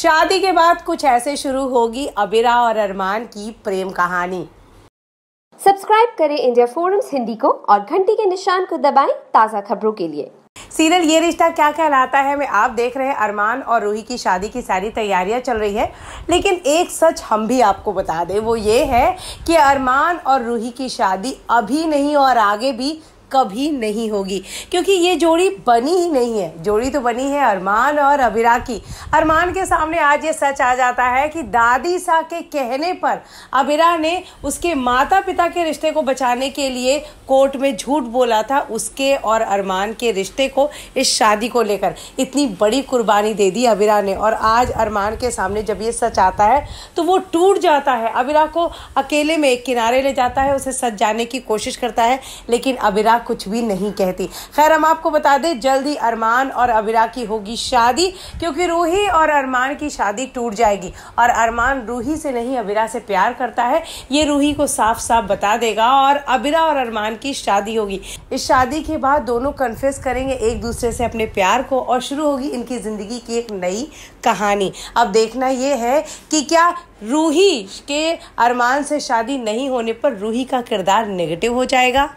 शादी के बाद कुछ ऐसे शुरू होगी अबिरा और अरमान की प्रेम कहानी सब्सक्राइब करें इंडिया फोरम्स हिंदी को और घंटी के निशान को दबाएं ताज़ा खबरों के लिए सीरियल ये रिश्ता क्या कहलाता है मैं आप देख रहे हैं अरमान और रूही की शादी की सारी तैयारियां चल रही है लेकिन एक सच हम भी आपको बता दें वो ये है कि अरमान और रूही की शादी अभी नहीं और आगे भी कभी नहीं होगी क्योंकि ये जोड़ी बनी ही नहीं है जोड़ी तो बनी है अरमान और अबिरा की अरमान के सामने आज ये सच आ जाता है कि दादी सा के कहने पर अबिरा ने उसके माता पिता के रिश्ते को बचाने के लिए कोर्ट में झूठ बोला था उसके और अरमान के रिश्ते को इस शादी को लेकर इतनी बड़ी कुर्बानी दे दी अबिरा ने और आज अरमान के सामने जब ये सच आता है तो वो टूट जाता है अबिरा को अकेले में एक किनारे ले जाता है उसे सच जाने की कोशिश करता है लेकिन अबिरा कुछ भी नहीं कहती खैर हम आपको बता दें जल्द ही अरमान और अबिरा की होगी शादी क्योंकि रूही और अरमान की शादी टूट जाएगी और अरमान रूही से नहीं अबिरा से प्यार करता है ये रूही को साफ साफ बता देगा और अबिरा और अरमान की शादी होगी इस शादी के बाद दोनों कन्फेस करेंगे एक दूसरे से अपने प्यार को और शुरू होगी इनकी ज़िंदगी की एक नई कहानी अब देखना यह है कि क्या रूही के अरमान से शादी नहीं होने पर रूही का किरदार नेगेटिव हो जाएगा